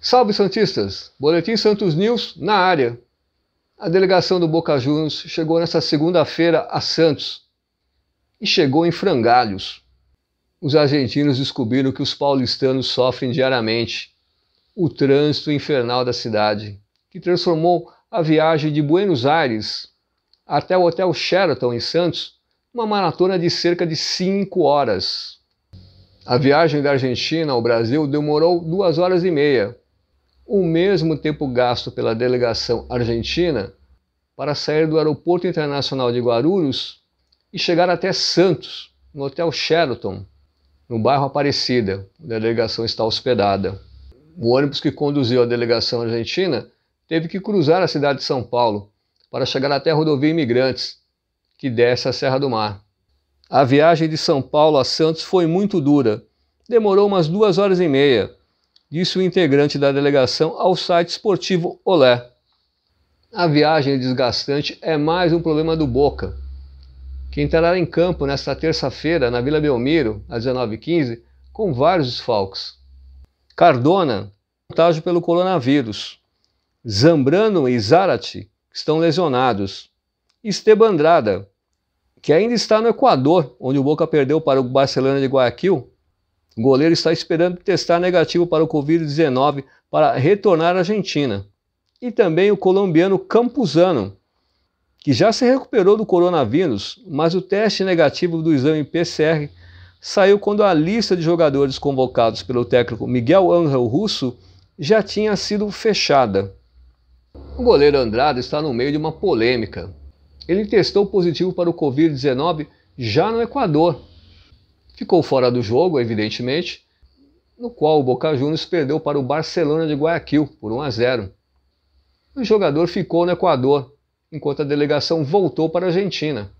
Salve Santistas! Boletim Santos News na área. A delegação do Boca Juniors chegou nesta segunda-feira a Santos e chegou em frangalhos. Os argentinos descobriram que os paulistanos sofrem diariamente o trânsito infernal da cidade, que transformou a viagem de Buenos Aires até o Hotel Sheraton em Santos uma maratona de cerca de 5 horas. A viagem da Argentina ao Brasil demorou 2 horas e meia, o mesmo tempo gasto pela delegação argentina para sair do Aeroporto Internacional de Guarulhos e chegar até Santos, no Hotel Sheraton, no bairro Aparecida, onde a delegação está hospedada. O ônibus que conduziu a delegação argentina teve que cruzar a cidade de São Paulo para chegar até a rodovia Imigrantes, que desce a Serra do Mar. A viagem de São Paulo a Santos foi muito dura. Demorou umas duas horas e meia, disse o integrante da delegação ao site esportivo Olé. A viagem desgastante é mais um problema do Boca, que entrará em campo nesta terça-feira na Vila Belmiro, às 19h15, com vários desfalques. Cardona, contágio pelo coronavírus. Zambrano e Zarate estão lesionados. Esteban Andrada, que ainda está no Equador, onde o Boca perdeu para o Barcelona de Guayaquil. O goleiro está esperando testar negativo para o Covid-19 para retornar à Argentina. E também o colombiano Campuzano, que já se recuperou do coronavírus, mas o teste negativo do exame PCR saiu quando a lista de jogadores convocados pelo técnico Miguel Ángel Russo já tinha sido fechada. O goleiro Andrade está no meio de uma polêmica ele testou positivo para o Covid-19 já no Equador. Ficou fora do jogo, evidentemente, no qual o Boca Juniors perdeu para o Barcelona de Guayaquil por 1 a 0. O jogador ficou no Equador, enquanto a delegação voltou para a Argentina.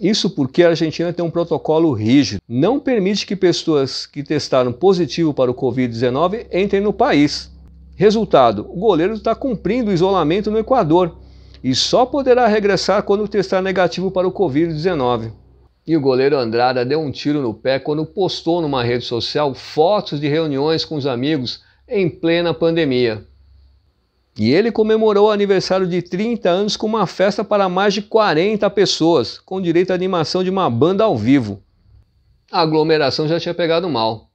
Isso porque a Argentina tem um protocolo rígido, não permite que pessoas que testaram positivo para o Covid-19 entrem no país. Resultado: o goleiro está cumprindo o isolamento no Equador e só poderá regressar quando testar negativo para o Covid-19. E o goleiro Andrada deu um tiro no pé quando postou numa rede social fotos de reuniões com os amigos em plena pandemia. E ele comemorou o aniversário de 30 anos com uma festa para mais de 40 pessoas, com direito à animação de uma banda ao vivo. A aglomeração já tinha pegado mal.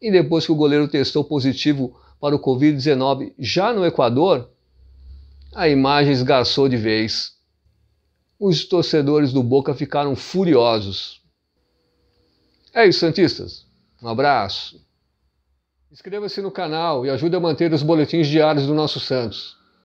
E depois que o goleiro testou positivo para o Covid-19 já no Equador, a imagem esgarçou de vez. Os torcedores do Boca ficaram furiosos. É isso, Santistas. Um abraço. Inscreva-se no canal e ajude a manter os boletins diários do nosso Santos.